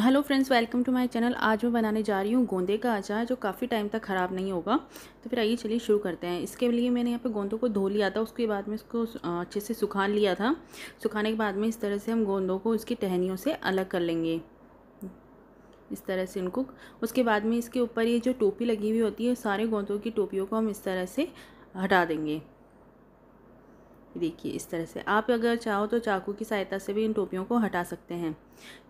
hello friends welcome to my channel आज मैं बनाने जा रही हूँ गोंदे का अचार जो काफ़ी टाइम तक ख़राब नहीं होगा तो फिर आइए चलिए शुरू करते हैं इसके लिए मैंने यहाँ पे गोंदों को धो लिया था उसके बाद में इसको अच्छे से सुखा लिया था सुखाने के बाद में इस तरह से हम गोंदों को इसकी टहनियों से अलग कर लेंगे इस तरह से उनको उसके बाद में इसके ऊपर ये जो टोपी लगी हुई होती है सारे गोंदों की टोपियों को हम इस तरह से हटा देंगे देखिए इस तरह से आप अगर चाहो तो चाकू की सहायता से भी इन टोपियों को हटा सकते हैं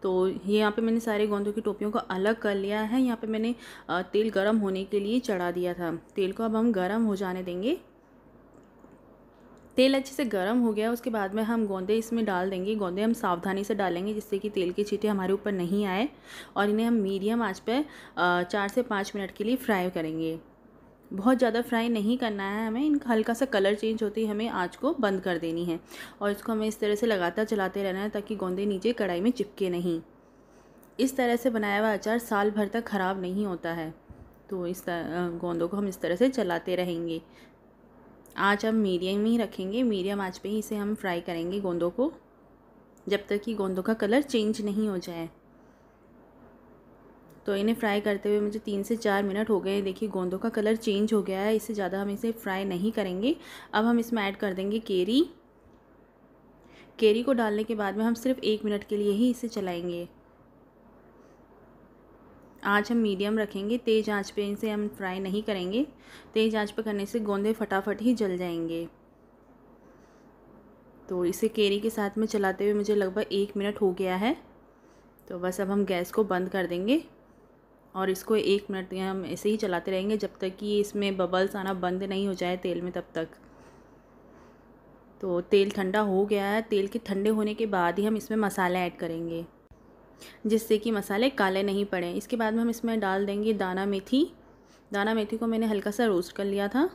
तो ये यहाँ पे मैंने सारे गोंदों की टोपियों को अलग कर लिया है यहाँ पे मैंने तेल गर्म होने के लिए चढ़ा दिया था तेल को अब हम गर्म हो जाने देंगे तेल अच्छे से गर्म हो गया उसके बाद में हम गोंदे इसमें डाल देंगे गोंदे हम सावधानी से डालेंगे जिससे कि तेल की छीटे हमारे ऊपर नहीं आए और इन्हें हम मीडियम आँच पर चार से पाँच मिनट के लिए फ्राई करेंगे बहुत ज़्यादा फ्राई नहीं करना है हमें इनका हल्का सा कलर चेंज होते ही हमें आँच को बंद कर देनी है और इसको हमें इस तरह से लगातार चलाते रहना है ताकि गोंदे नीचे कढ़ाई में चिपके नहीं इस तरह से बनाया हुआ अचार साल भर तक ख़राब नहीं होता है तो इस गोंदों को हम इस तरह से चलाते रहेंगे आँच हम मीडियम ही रखेंगे मीडियम आँच पर ही इसे हम फ्राई करेंगे गोंदों को जब तक कि गोंदों का कलर चेंज नहीं हो जाए तो इन्हें फ्राई करते हुए मुझे तीन से चार मिनट हो गए देखिए गोंदों का कलर चेंज हो गया है इससे ज़्यादा हम इसे फ्राई नहीं करेंगे अब हम इसमें ऐड कर देंगे केरी केरी को डालने के बाद में हम सिर्फ एक मिनट के लिए ही इसे चलाएँगे आँच हम मीडियम रखेंगे तेज़ आँच पे इसे हम फ्राई नहीं करेंगे तेज़ आँच पे करने से गोंदे फटाफट ही जल जाएंगे तो इसे केरी के साथ में चलाते हुए मुझे लगभग एक मिनट हो गया है तो बस अब हम गैस को बंद कर देंगे और इसको एक मिनट हम ऐसे ही चलाते रहेंगे जब तक कि इसमें बबल्स आना बंद नहीं हो जाए तेल में तब तक तो तेल ठंडा हो गया है तेल के ठंडे होने के बाद ही हम इसमें मसाला ऐड करेंगे जिससे कि मसाले काले नहीं पड़े इसके बाद में हम इसमें डाल देंगे दाना मेथी दाना मेथी को मैंने हल्का सा रोस्ट कर लिया था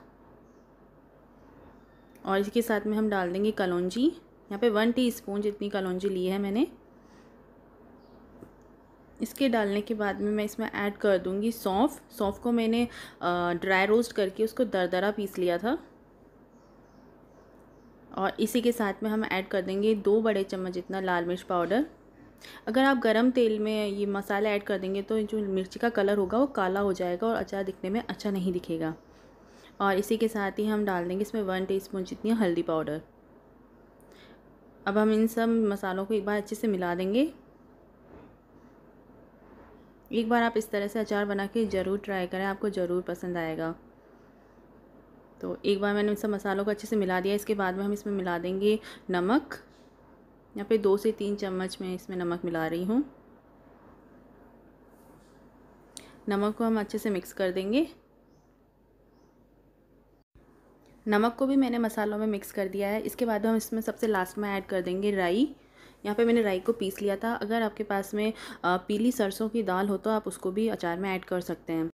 और इसके साथ में हम डाल देंगे कलौजी यहाँ पे वन टी स्पून जितनी कलौजी ली है मैंने इसके डालने के बाद में मैं इसमें ऐड कर दूँगी सौंफ सौंफ को मैंने ड्राई रोस्ट करके उसको दरदरा पीस लिया था और इसी के साथ में हम ऐड कर देंगे दो बड़े चम्मच इतना लाल मिर्च पाउडर अगर आप गरम तेल में ये मसाला ऐड कर देंगे तो जो मिर्ची का कलर होगा वो काला हो जाएगा और अचार दिखने में अच्छा नहीं दिखेगा और इसी के साथ ही हम डाल देंगे इसमें वन टीस्पून जितनी हल्दी पाउडर अब हम इन सब मसालों को एक बार अच्छे से मिला देंगे एक बार आप इस तरह से अचार बना के ज़रूर ट्राई करें आपको ज़रूर पसंद आएगा तो एक बार मैंने इन सब मसालों को अच्छे से मिला दिया इसके बाद में हम इसमें मिला देंगे नमक यहाँ पे दो से तीन चम्मच मैं इसमें नमक मिला रही हूँ नमक को हम अच्छे से मिक्स कर देंगे नमक को भी मैंने मसालों में मिक्स कर दिया है इसके बाद हम इसमें सबसे लास्ट में ऐड कर देंगे राई यहाँ पे मैंने राई को पीस लिया था अगर आपके पास में पीली सरसों की दाल हो तो आप उसको भी अचार में ऐड कर सकते हैं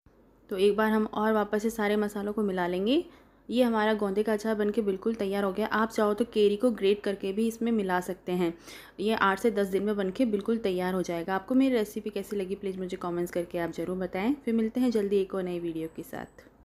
तो एक बार हम और वापस से सारे मसालों को मिला लेंगे ये हमारा गोंदे का अचार बनके बिल्कुल तैयार हो गया आप चाहो तो केरी को ग्रेट करके भी इसमें मिला सकते हैं ये आठ से दस दिन में बनके बिल्कुल तैयार हो जाएगा आपको मेरी रेसिपी कैसी लगी प्लीज़ मुझे कमेंट्स करके आप ज़रूर बताएं फिर मिलते हैं जल्दी एक और नई वीडियो के साथ